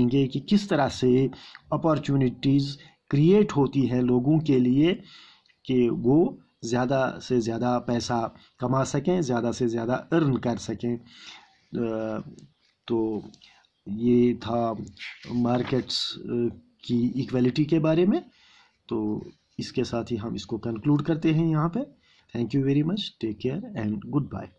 देखेंगे कि किस तरह से अपॉर्चुनिटीज़ क्रिएट होती हैं लोगों के लिए कि वो ज़्यादा से ज़्यादा पैसा कमा सकें ज़्यादा से ज़्यादा अर्न कर सकें तो ये था मार्केट्स की इक्वलिटी के बारे में तो इसके साथ ही हम इसको कंक्लूड करते हैं यहाँ पे thank you very much take care and good bye